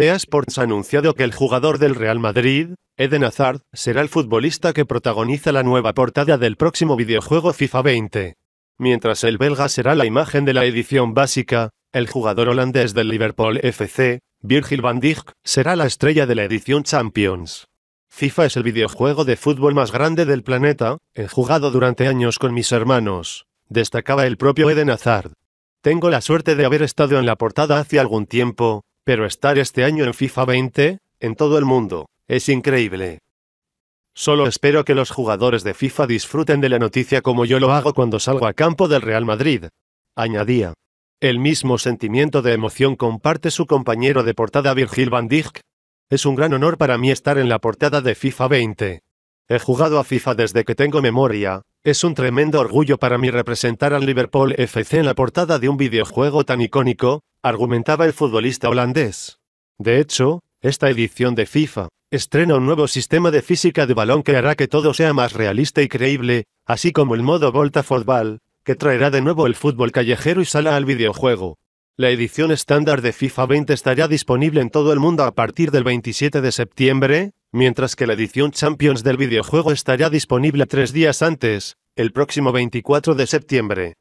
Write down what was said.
EA Sports ha anunciado que el jugador del Real Madrid, Eden Hazard, será el futbolista que protagoniza la nueva portada del próximo videojuego FIFA 20. Mientras el belga será la imagen de la edición básica, el jugador holandés del Liverpool FC, Virgil van Dijk, será la estrella de la edición Champions. FIFA es el videojuego de fútbol más grande del planeta, he jugado durante años con mis hermanos, destacaba el propio Eden Hazard. Tengo la suerte de haber estado en la portada hace algún tiempo, pero estar este año en FIFA 20, en todo el mundo, es increíble. Solo espero que los jugadores de FIFA disfruten de la noticia como yo lo hago cuando salgo a campo del Real Madrid. Añadía. El mismo sentimiento de emoción comparte su compañero de portada Virgil van Dijk. Es un gran honor para mí estar en la portada de FIFA 20. He jugado a FIFA desde que tengo memoria, es un tremendo orgullo para mí representar al Liverpool FC en la portada de un videojuego tan icónico, argumentaba el futbolista holandés. De hecho, esta edición de FIFA estrena un nuevo sistema de física de balón que hará que todo sea más realista y creíble, así como el modo Volta Football, que traerá de nuevo el fútbol callejero y sala al videojuego. La edición estándar de FIFA 20 estará disponible en todo el mundo a partir del 27 de septiembre, Mientras que la edición Champions del videojuego estará disponible tres días antes, el próximo 24 de septiembre.